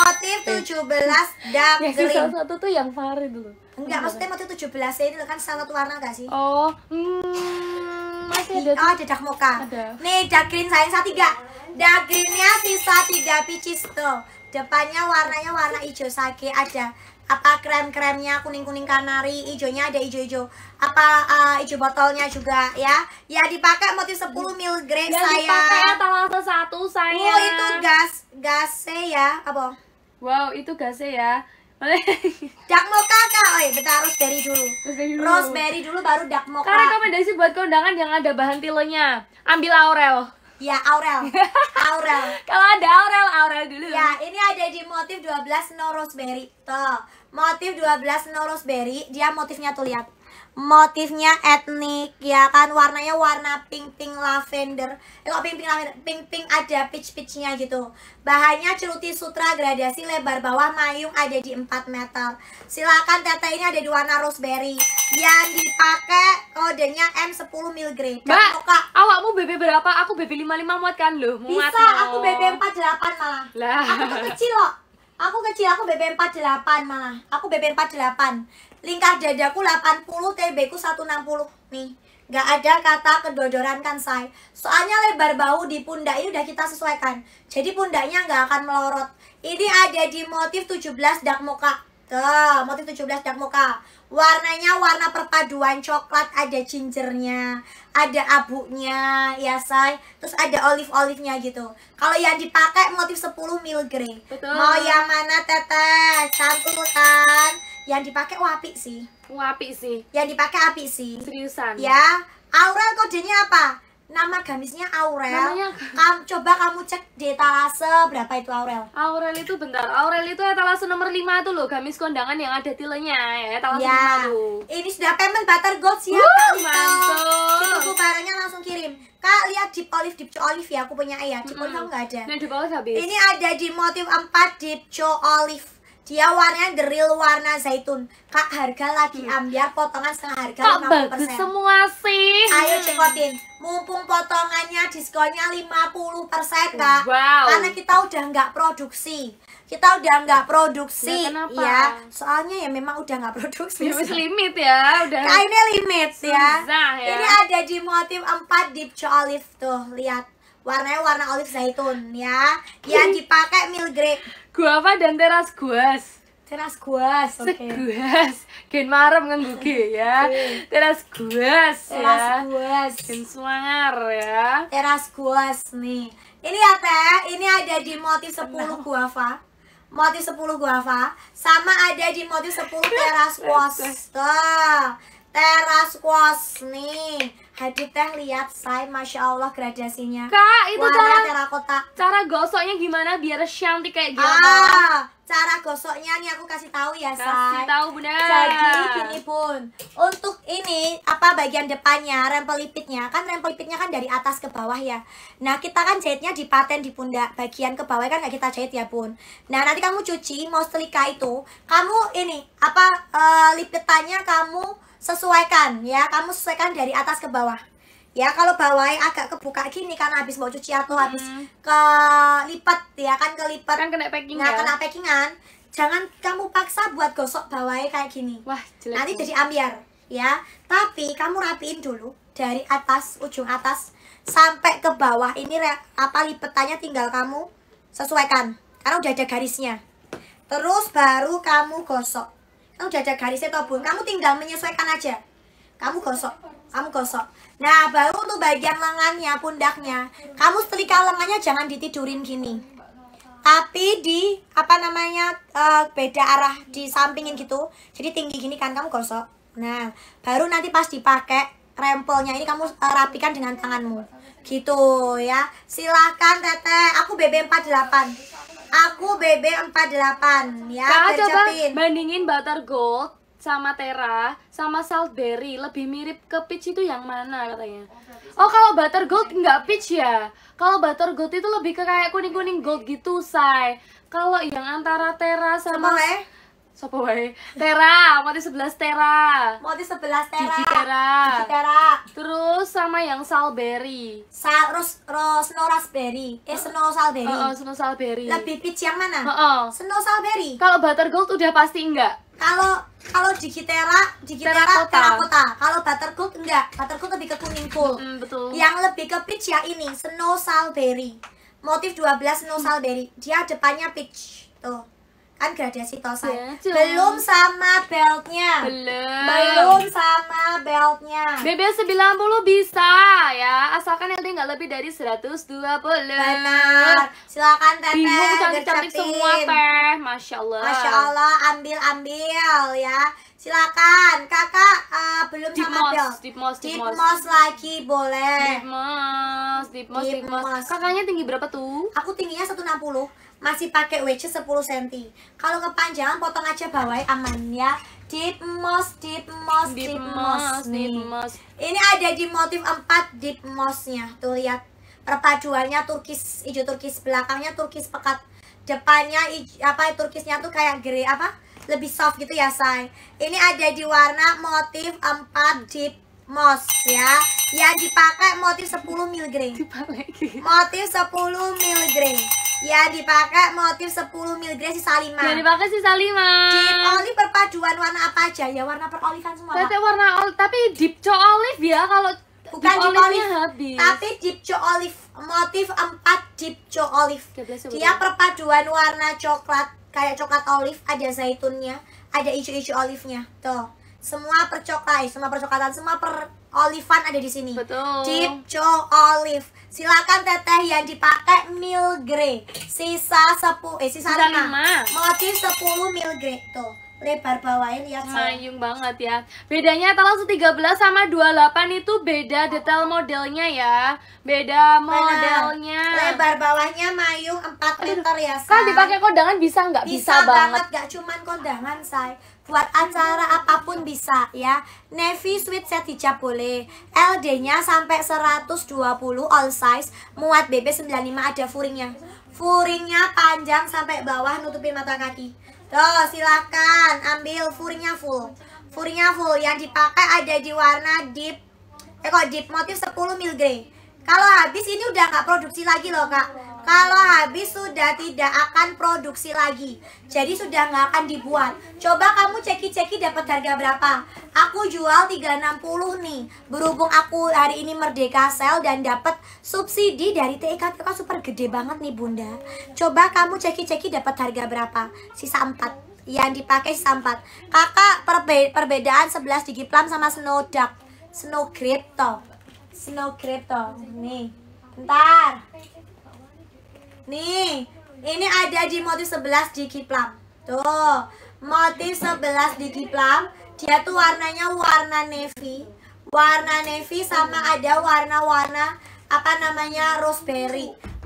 motif 17 dark ya, green. Yang satu tuh yang Farid dulu. Enggak, maksudnya motif 17 ya itu kan salah satu warna gak sih? Oh, hmm, masih ada. Oh, ada dark mocha. Ada. Nih, dark green sayang yang tiga. Dark greennya sisa tiga pieces tuh. Depannya warnanya warna hijau sake ada apa krem-kremnya kuning-kuning kanari, hijaunya ada hijau-hijau. Apa uh, hijau botolnya juga ya. Ya dipakai motif 10 mil grey ya, saya. Ya dipakai etalase satu saya. Oh, itu gas gas ya, apa? Wow, itu gak gasnya ya. Dak Moka oi, oh, iya, bentar rosemary dulu. Rosemary dulu. Rosemary dulu baru Dak Moka. Karena rekomendasi buat kondangan yang ada bahan tilonya Ambil Aurel. Ya, Aurel. Aurel. Kalau ada Aurel, Aurel dulu. Ya, ini ada di motif 12 no rosemary. Tuh, motif 12 no rosemary, dia motifnya tuh lihat motifnya etnik ya kan warnanya warna pink pink lavender eh, kalau pink pink lavender pink pink ada peach peachnya gitu bahannya ceruti sutra gradasi lebar bawah mayung ada di 4 meter silakan tete ini ada di warna raspberry yang dipakai kodenya M10 milgrade mbak kak awakmu BB berapa aku BB 55 muat kan loh bisa aku BB 48 malah lah aku tuh kecil loh Aku kecil, aku BB 48 malah. Aku BB 48. Lingkar dadaku 80, TB ku 160. Nih, gak ada kata kedodoran kan, say. Soalnya lebar bahu di pundak ini udah kita sesuaikan. Jadi pundaknya gak akan melorot. Ini ada di motif 17 dak muka. Tuh, motif 17 dak muka. Warnanya warna perpaduan coklat, ada cincernya, ada abunya, ya say. Terus ada olive-olive-nya gitu. Kalau yang dipakai motif 10 mil grey. Betul. Mau yang mana teteh? Santutan. Yang dipakai wapi oh, sih. Wapi oh, sih. Yang dipakai api sih. Seriusan. Ya. Aura kodenya apa? nama gamisnya Aurel. Namanya... Kamu, coba kamu cek di etalase berapa itu Aurel. Aurel itu bentar. Aurel itu etalase nomor 5 tuh loh, gamis kondangan yang ada tilenya. Ya, etalase ya. 5 tuh. Ini sudah payment butter gold siap. Uh, mantap. Tunggu barangnya langsung kirim. Kak, lihat deep olive, deep olive ya, aku punya ya. Deep mm -hmm. olive kamu nggak ada. Nah, deep olive habis. Ini ada di motif 4 deep olive dia warnanya grill warna zaitun. Kak, harga lagi hmm. ambiar, potongan setengah harga Kak, 50%. bagus semua sih. Ayo cekotin. Mumpung potongannya diskonnya 50%, Kak. Wow. Karena kita udah nggak produksi. Kita udah nggak produksi. Ya, ya, soalnya ya memang udah nggak produksi. Ya, limit ya, udah. ini limit ya. ya. Ini ada di motif 4 deep olive tuh, lihat warnanya warna olive zaitun ya yang dipakai mil gua guava dan teras guas teras guas okay. guas gen marem ngangguge ya teras guas ya. teras ya. guas gen suangar ya teras guas nih ini ya teh ini ada di motif 10 guava motif 10 guava sama ada di motif 10 teras guas teras kuas nih Hadi teh lihat saya masya Allah gradasinya kak itu cara terakota cara gosoknya gimana biar cantik kayak gitu ah cara gosoknya nih aku kasih tahu ya saya say kasih tahu bunda jadi gini pun untuk ini apa bagian depannya rempel lipitnya kan rempel lipitnya kan dari atas ke bawah ya nah kita kan jahitnya di paten di pundak bagian ke bawah kan nggak kita jahit ya pun. nah nanti kamu cuci mau setrika itu kamu ini apa uh, lipitannya kamu sesuaikan ya kamu sesuaikan dari atas ke bawah ya kalau bawahnya agak kebuka gini kan habis mau cuci atau habis hmm. kelipat ya kan kelipat kan kena packing nah, ya kena packingan jangan kamu paksa buat gosok bawahnya kayak gini wah jelek nanti jadi ambiar ya tapi kamu rapiin dulu dari atas ujung atas sampai ke bawah ini apa lipetannya tinggal kamu sesuaikan karena udah ada garisnya terus baru kamu gosok kamu udah ada garisnya toh belum? Kamu tinggal menyesuaikan aja. Kamu gosok, kamu gosok. Nah, baru untuk bagian lengannya, pundaknya. Kamu setrika lengannya jangan ditidurin gini. Tapi di apa namanya uh, beda arah di sampingin gitu. Jadi tinggi gini kan kamu gosok. Nah, baru nanti pas dipakai rempelnya ini kamu uh, rapikan dengan tanganmu gitu ya silahkan teteh aku BB 48 Aku BB 48 ya. Kakak coba bandingin butter gold sama Tera sama berry lebih mirip ke peach itu yang mana katanya? Oh kalau butter gold nggak peach ya? Kalau butter gold itu lebih ke kayak kuning kuning gold gitu say. Kalau yang antara Tera sama Sopo Tera, Tera, di sebelas Tera. Mau di Tera. Gigi Tera. Gigi Tera sama yang salberry. sal ros, ros snow raspberry. Eh snow salberry. Oh, oh, snow salberry. Lebih peach yang mana? Oh, oh. Snow salberry. Kalau butter gold udah pasti enggak. Kalau kalau digitera, digitera terakota. terakota. Kalau butter gold enggak. butter gold lebih ke kuning full. Mm, betul. Yang lebih ke peach ya ini, snow salberry. Motif 12 snow salberry. Dia depannya peach. Tuh kan gradasi tosai ya, belum sama beltnya belum belum sama beltnya BB 90 bisa ya asalkan LD nggak lebih dari 120 benar silakan teteh bingung cantik cantik semua teh masya Allah masya Allah ambil ambil ya silakan kakak uh, belum deep sama belt deep mouse, deep, deep mouse lagi boleh deep mouse deep Kakaknya tinggi berapa tuh? Aku tingginya 160 masih pakai wedges 10 cm. Kalau ngepanjang potong aja bawah aman ya. Deep moss, deep moss, deep, deep moss, deep moss. Ini ada di motif 4 deep mossnya. Tuh lihat perpaduannya turkis hijau turkis belakangnya turkis pekat depannya apa turkisnya tuh kayak grey apa lebih soft gitu ya say ini ada di warna motif 4 deep mos ya yang dipakai motif 10 miligrain motif 10 miligrain ya dipakai motif 10 miligrain ya, sisa 5 yang dipakai sisa 5 deep olive perpaduan warna apa aja ya warna kan semua Tete warna olive tapi deep co olive ya kalau bukan deep, deep olive, habis. tapi deep co olive motif 4 deep co olive dia perpaduan warna coklat kayak coklat olive ada zaitunnya ada ijo-ijo olive-nya tuh semua percokai, semua percokatan, semua per olivan ada di sini. Betul. Cipco olive. Silakan teteh yang dipakai mil grey. Sisa sepuluh. eh sisa, lima. Motif sepuluh mil grey tuh lebar bawahnya ya, Mayung banget ya Bedanya etalase 13 sama 28 itu beda detail modelnya ya Beda modelnya Benar. Lebar bawahnya mayung 4 liter ya say. Kan dipakai kondangan bisa nggak? Bisa, bisa banget. banget Gak cuman kondangan say Buat acara apapun bisa ya Navy sweet set hijab boleh LD-nya sampai 120 all size Muat BB95 ada furingnya Furingnya panjang sampai bawah nutupin mata kaki Tuh, silahkan ambil furnya full. Furnya full yang dipakai ada di warna deep. Eh kok deep motif 10 mil grey. Kalau habis ini udah nggak produksi lagi loh, Kak. Kalau habis sudah tidak akan produksi lagi. Jadi sudah nggak akan dibuat. Coba kamu ceki-ceki dapat harga berapa. Aku jual 360 nih. Berhubung aku hari ini merdeka sel dan dapat subsidi dari kan super gede banget nih Bunda. Coba kamu ceki-ceki dapat harga berapa. Sisa 4. Yang dipakai sisa 4. Kakak perbe perbedaan 11 digiplam sama Snow Duck. Snow Crypto. Snow Crypto. Nih. Bentar. Nih, ini ada di motif 11 di Kiplam. Tuh, motif 11 di Kiplam, dia tuh warnanya warna navy. Warna navy sama ada warna-warna apa namanya raspberry.